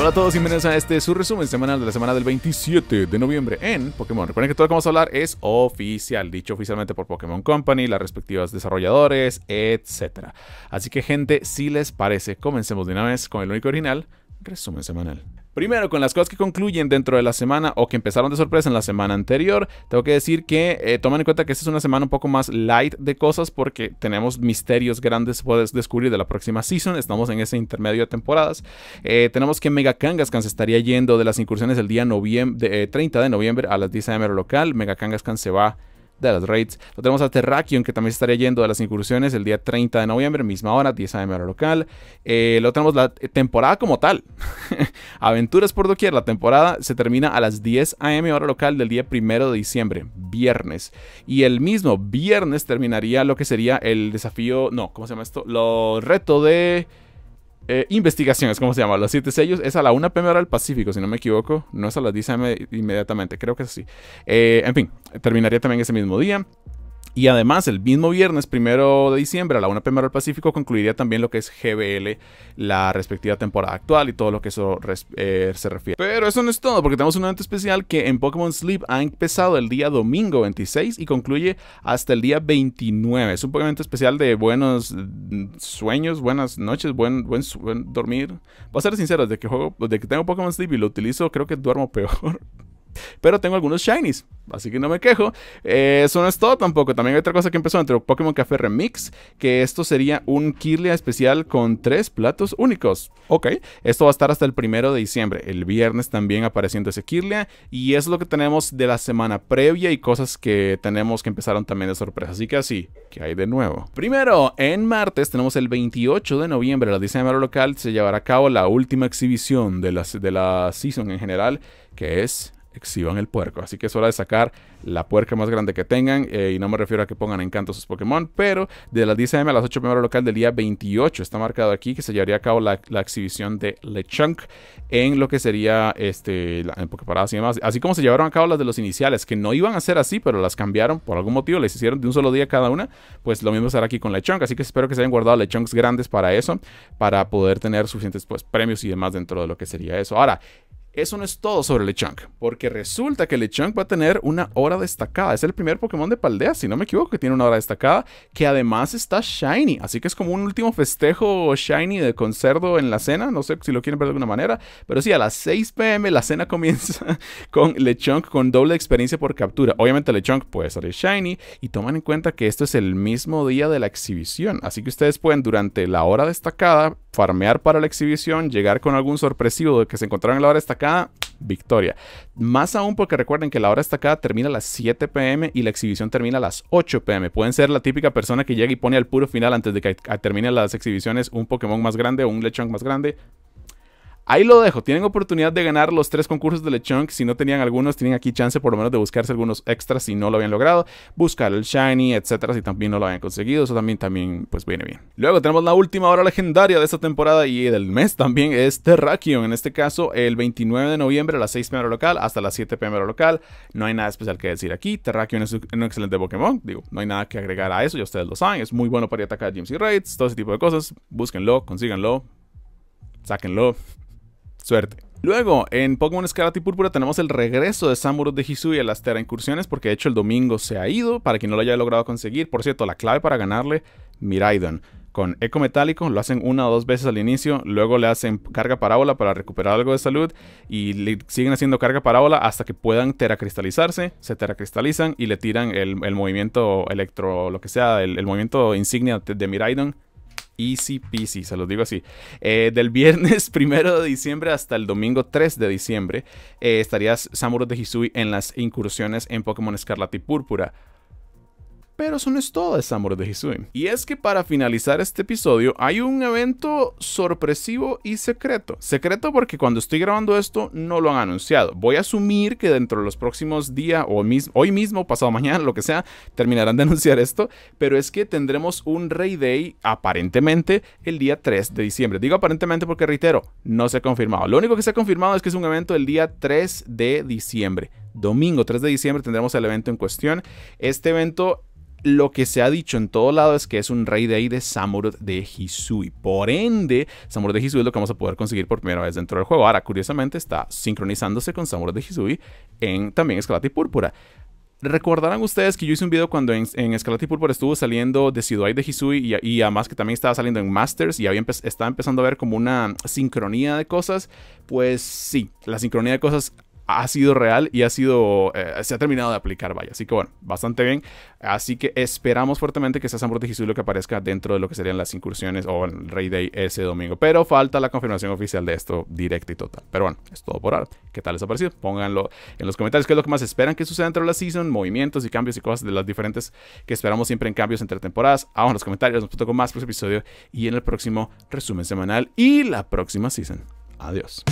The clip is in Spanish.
Hola a todos, bienvenidos a este su resumen semanal de la semana del 27 de noviembre en Pokémon. Recuerden que todo lo que vamos a hablar es oficial, dicho oficialmente por Pokémon Company, las respectivas desarrolladores, etc. Así que gente, si les parece, comencemos de una vez con el único original resumen semanal. Primero, con las cosas que concluyen dentro de la semana o que empezaron de sorpresa en la semana anterior, tengo que decir que eh, tomen en cuenta que esta es una semana un poco más light de cosas porque tenemos misterios grandes puedes descubrir de la próxima season. Estamos en ese intermedio de temporadas. Eh, tenemos que Mega Kangaskhan se estaría yendo de las incursiones el día de, 30 eh, de noviembre a las 10 de am local. Mega Kangaskhan se va de las raids. Lo tenemos a Terrakion, que también estaría yendo a las incursiones el día 30 de noviembre, misma hora, 10 a.m. hora local. Eh, luego tenemos la temporada como tal. Aventuras por doquier. La temporada se termina a las 10 a.m. hora local del día 1 de diciembre, viernes. Y el mismo viernes terminaría lo que sería el desafío, no, ¿cómo se llama esto? Lo reto de... Eh, investigaciones, ¿cómo se llama? Los siete sellos es a la 1 pm hora del Pacífico, si no me equivoco. No es a las 10 inmediatamente, creo que es así. Eh, en fin, terminaría también ese mismo día. Y además, el mismo viernes primero de diciembre a la 1 pm del Pacífico concluiría también lo que es GBL, la respectiva temporada actual y todo lo que eso eh, se refiere. Pero eso no es todo, porque tenemos un evento especial que en Pokémon Sleep ha empezado el día domingo 26 y concluye hasta el día 29. Es un evento especial de buenos sueños, buenas noches, buen, buen, dormir. Voy a ser sincero, desde que, juego, desde que tengo Pokémon Sleep y lo utilizo, creo que duermo peor. Pero tengo algunos shinies. Así que no me quejo. Eh, eso no es todo tampoco. También hay otra cosa que empezó entre Pokémon Café Remix, que esto sería un Kirlia especial con tres platos únicos. Ok, esto va a estar hasta el primero de diciembre. El viernes también apareciendo ese Kirlia. Y es lo que tenemos de la semana previa y cosas que tenemos que empezaron también de sorpresa. Así que así, que hay de nuevo? Primero, en martes tenemos el 28 de noviembre La diseñadora local. Se llevará a cabo la última exhibición de de la season en general, que es exhiban el puerco. Así que es hora de sacar la puerca más grande que tengan. Eh, y no me refiero a que pongan encanto a sus Pokémon, pero de las 10 am a las 8 pm local del día 28 está marcado aquí que se llevaría a cabo la, exhibición de Lechunk en lo que sería este, la, en y demás. Así como se llevaron a cabo las de los iniciales, que no iban a ser así, pero las cambiaron por algún motivo, les hicieron de un solo día cada una. Pues lo mismo será aquí con Lechunk. Así que espero que se hayan guardado Lechunks grandes para eso, para poder tener suficientes pues, premios y demás dentro de lo que sería eso. Ahora, eso no es todo sobre Lechonk, porque resulta que Lechunk va a tener una hora destacada. Es el primer Pokémon de Paldea, si no me equivoco, que tiene una hora destacada, que además está Shiny. Así que es como un último festejo Shiny de concerto en la cena. No sé si lo quieren ver de alguna manera, pero sí, a las 6 pm la cena comienza con Lechonk con doble experiencia por captura. Obviamente, Lechonk puede salir Shiny y toman en cuenta que esto es el mismo día de la exhibición. Así que ustedes pueden, durante la hora destacada, farmear para la exhibición, llegar con algún sorpresivo de que se encontraron en la hora destacada victoria. Más aún porque recuerden que la hora estacada termina a las 7 pm y la exhibición termina a las 8 pm. Pueden ser la típica persona que llega y pone al puro final antes de que termine las exhibiciones un Pokémon más grande o un Lechon más grande. Ahí lo dejo. Tienen oportunidad de ganar los tres concursos de Lechonk. Si no tenían algunos, tienen aquí chance por lo menos de buscarse algunos extras si no lo habían logrado. Buscar el Shiny, etcétera, si también no lo habían conseguido. Eso también, también, pues viene bien. Luego tenemos la última hora legendaria de esta temporada y del mes también es Terrakion. En este caso, el 29 de noviembre a las 6 pm local hasta las 7 pm local. No hay nada especial que decir aquí. Terrakion es un excelente Pokémon. Digo, no hay nada que agregar a eso. Ya ustedes lo saben. Es muy bueno para a atacar Gyms y Raids, todo ese tipo de cosas. Búsquenlo, consíganlo, sáquenlo. Suerte. Luego, en Pokémon Scarlet y Púrpura tenemos el regreso de Samuros de Hisui a las Terra Incursiones, porque de hecho el domingo se ha ido, para quien no lo haya logrado conseguir. Por cierto, la clave para ganarle, Miraidon. Con eco metálico lo hacen una o dos veces al inicio, luego le hacen carga parábola para recuperar algo de salud y le siguen haciendo carga parábola hasta que puedan Cristalizarse, se Cristalizan y le tiran el, movimiento electro, lo que sea, el movimiento insignia de Miraidon Easy peasy, se los digo así. Eh, del viernes 1 de diciembre hasta el domingo 3 de diciembre eh, estarías Samuro de Hisui en las incursiones en Pokémon Escarlata y Púrpura. Pero eso no es todo es amor de Hisui. Y es que para finalizar este episodio hay un evento sorpresivo y secreto. Secreto porque cuando estoy grabando esto no lo han anunciado. Voy a asumir que dentro de los próximos días o hoy mismo, pasado mañana, lo que sea, terminarán de anunciar esto. Pero es que tendremos un Rey Day aparentemente el día 3 de diciembre. Digo aparentemente porque reitero, no se ha confirmado. Lo único que se ha confirmado es que es un evento el día 3 de diciembre. Domingo 3 de diciembre tendremos el evento en cuestión. Este evento lo que se ha dicho en todo lado es que es un rey de ahí de Samur de Hisui. Por ende, Samurot de Hisui es lo que vamos a poder conseguir por primera vez dentro del juego. Ahora, curiosamente, está sincronizándose con Samurot de Hisui en también Escarlata y Púrpura. Recordarán ustedes que yo hice un video cuando en, y Púrpura estuvo saliendo de Sidoai de Hisui y, además que también estaba saliendo en Masters y había estaba empezando a ver como una sincronía de cosas. Pues sí, la sincronía de cosas ha sido real y ha sido, eh, se ha terminado de aplicar, vaya. Así que bueno, bastante bien. Así que esperamos fuertemente que sea Sasan lo que aparezca dentro de lo que serían las incursiones o el Rey Day ese domingo. Pero falta la confirmación oficial de esto directa y total. Pero bueno, es todo por ahora. ¿Qué tal les ha parecido? Pónganlo en los comentarios qué es lo que más esperan que suceda dentro de la season, movimientos y cambios y cosas de las diferentes que esperamos siempre en cambios entre temporadas. Abajo ah, en los comentarios, nos con más próximo episodio y en el próximo resumen semanal y la próxima season. Adiós.